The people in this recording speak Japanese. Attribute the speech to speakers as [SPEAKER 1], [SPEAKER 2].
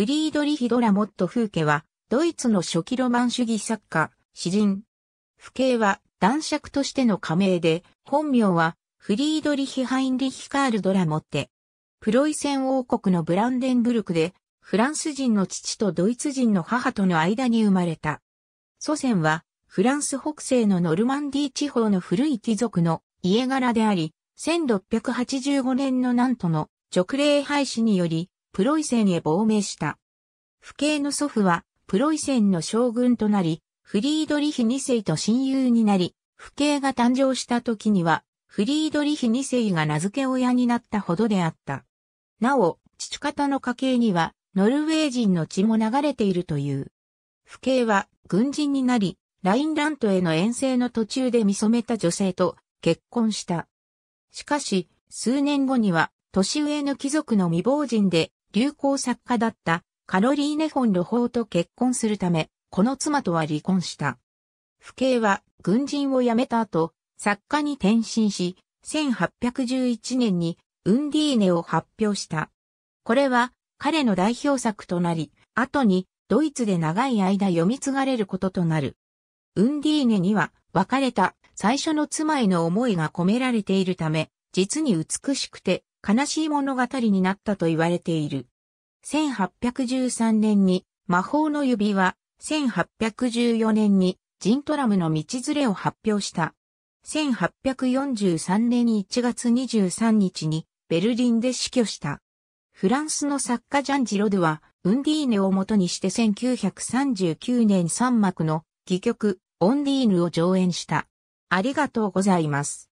[SPEAKER 1] フリードリヒ・ドラモット・フ
[SPEAKER 2] ーケは、ドイツの初期ロマン主義作家、詩人。父兄は男爵としての加盟で、本名はフリードリヒ・ハインリヒ・カール・ドラモッテ。プロイセン王国のブランデンブルクで、フランス人の父とドイツ人の母との間に生まれた。祖先は、フランス北西のノルマンディ地方の古い貴族の家柄であり、1685年のなんとの直令廃止により、プロイセンへ亡命した。父兄の祖父は、プロイセンの将軍となり、フリードリヒ2世と親友になり、父兄が誕生した時には、フリードリヒ2世が名付け親になったほどであった。なお、父方の家系には、ノルウェー人の血も流れているという。父兄は、軍人になり、ラインラントへの遠征の途中で見染めた女性と結婚した。しかし、数年後には、年上の貴族の未亡人で、流行作家だったカロリーネ・フォン・ロホーと結婚するため、この妻とは離婚した。父兄は軍人を辞めた後、作家に転身し、1811年にウンディーネを発表した。これは彼の代表作となり、後にドイツで長い間読み継がれることとなる。ウンディーネには別れた最初の妻への思いが込められているため、実に美しくて悲しい物語になったと言われている。1813年に魔法の指輪、1814年にジントラムの道連れを発表した。1843年1月23日にベルリンで死去した。フランスの作家ジャンジロドは、ウンディーネを元にして1939年3幕の戯曲、オンディーヌを上演した。
[SPEAKER 1] ありがとうございます。